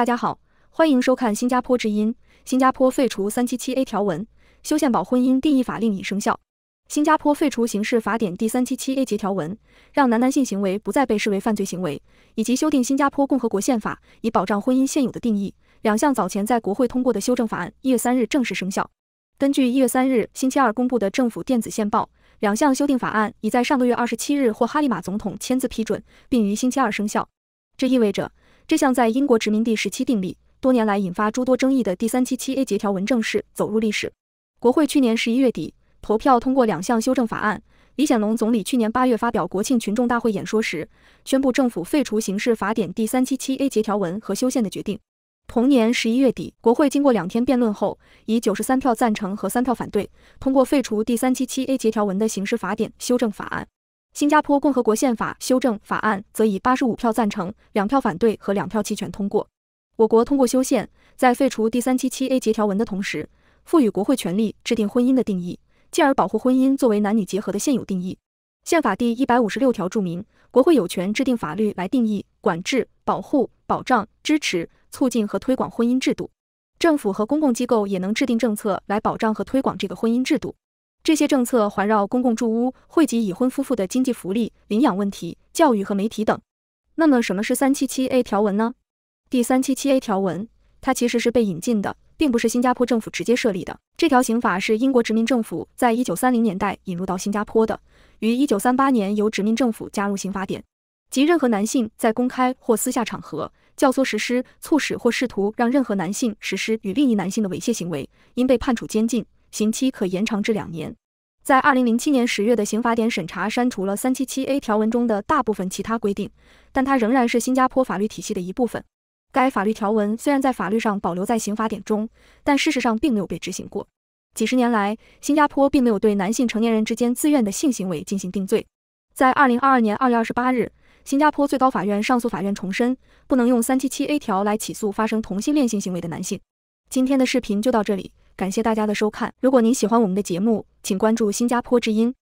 大家好，欢迎收看《新加坡之音》。新加坡废除 377a 条文，修宪保婚姻定义法令已生效。新加坡废除刑事法典第 377a 节条文，让男男性行为不再被视为犯罪行为，以及修订新加坡共和国宪法，以保障婚姻现有的定义，两项早前在国会通过的修正法案，一月三日正式生效。根据一月三日星期二公布的政府电子线报，两项修订法案已在上个月二十七日获哈利马总统签字批准，并于星期二生效。这意味着。这项在英国殖民地时期订立、多年来引发诸多争议的第三七七 A 节条文正式走入历史。国会去年十一月底投票通过两项修正法案。李显龙总理去年八月发表国庆群众大会演说时，宣布政府废除刑事法典第三七七 A 节条文和修宪的决定。同年十一月底，国会经过两天辩论后，以九十三票赞成和三票反对，通过废除第三七七 A 节条文的刑事法典修正法案。新加坡共和国宪法修正法案则以八十五票赞成、两票反对和两票弃权通过。我国通过修宪，在废除第三七七 A 节条文的同时，赋予国会权力制定婚姻的定义，进而保护婚姻作为男女结合的现有定义。宪法第一百五十六条注明，国会有权制定法律来定义、管制、保护、保障、支持、促进和推广婚姻制度。政府和公共机构也能制定政策来保障和推广这个婚姻制度。这些政策环绕公共住屋、惠及已婚夫妇的经济福利、领养问题、教育和媒体等。那么，什么是三七七 A 条文呢？第三七七 A 条文，它其实是被引进的，并不是新加坡政府直接设立的。这条刑法是英国殖民政府在一九三零年代引入到新加坡的，于一九三八年由殖民政府加入刑法典。即任何男性在公开或私下场合教唆、实施、促使或试图让任何男性实施与另一男性的猥亵行为，应被判处监禁。刑期可延长至两年。在二零零七年十月的刑法典审查删除了三七七 A 条文中的大部分其他规定，但它仍然是新加坡法律体系的一部分。该法律条文虽然在法律上保留在刑法典中，但事实上并没有被执行过。几十年来，新加坡并没有对男性成年人之间自愿的性行为进行定罪。在二零二二年二月二十八日，新加坡最高法院上诉法院重申，不能用三七七 A 条来起诉发生同性恋性行为的男性。今天的视频就到这里。感谢大家的收看。如果您喜欢我们的节目，请关注“新加坡之音”。